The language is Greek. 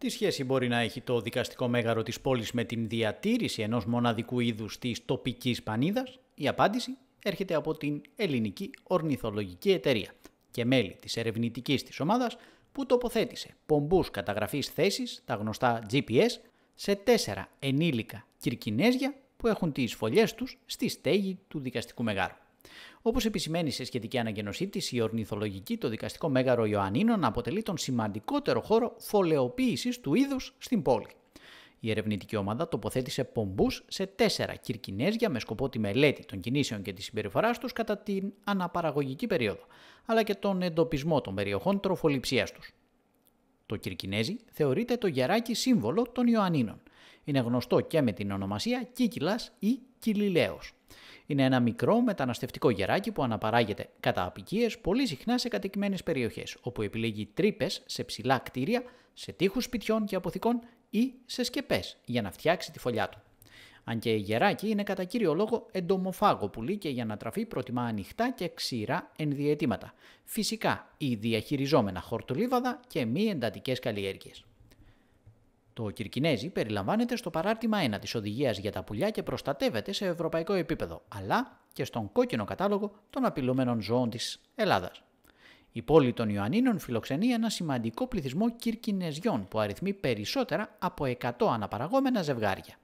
Τι σχέση μπορεί να έχει το δικαστικό μέγαρο της πόλης με την διατήρηση ενός μοναδικού είδους της τοπικής πανίδας? Η απάντηση έρχεται από την Ελληνική Ορνηθολογική Εταιρεία και μέλη της ερευνητικής της ομάδας που τοποθέτησε πομπούς καταγραφής θέσης, τα γνωστά GPS, σε τέσσερα ενήλικα κυρκινέζια που έχουν τις φωλιές τους στη στέγη του δικαστικού μεγάρου. Όπως επισημαίνει σε σχετική ανακοίνωσή της, η ορνηθολογική το δικαστικό μέγαρο Ιωαννίνων αποτελεί τον σημαντικότερο χώρο φωλεοποίησης του είδους στην πόλη. Η ερευνητική ομάδα τοποθέτησε πομπούς σε τέσσερα κυρκινέζια με σκοπό τη μελέτη των κινήσεων και της συμπεριφοράς τους κατά την αναπαραγωγική περίοδο, αλλά και τον εντοπισμό των περιοχών τροφοληψίας τους. Το Κυρκινέζι θεωρείται το γεράκι σύμβολο των Ιωαννίνων. Είναι γνωστό και με την ονομασία Κίκυλας ή Κιλιλαίος. Είναι ένα μικρό μεταναστευτικό γεράκι που αναπαράγεται κατά απικίες πολύ συχνά σε κατοικημένες περιοχές, όπου επιλέγει τρύπες σε ψηλά κτίρια, σε τείχους σπιτιών και αποθηκών ή σε σκεπές για να φτιάξει τη φωλιά του. Αν και η γεράκι είναι κατά κύριο λόγο εντομοφάγο πουλί και για να τραφεί προτιμά ανοιχτά και ξηρά ενδιαιτήματα. Φυσικά ή διαχειριζόμενα χορτολίβαδα και μη εντατικές καλλιέργειες. Το Κυρκινέζι περιλαμβάνεται στο παράρτημα 1 της οδηγίας για τα πουλιά και προστατεύεται σε ευρωπαϊκό επίπεδο, αλλά και στον κόκκινο κατάλογο των απειλούμενων ζώων της Ελλάδας. Η πόλη των Ιωαννίνων φιλοξενεί ένα σημαντικό πληθυσμό Κυρκινεζιών που αριθμεί περισσότερα από 100 αναπαραγόμενα ζευγάρια.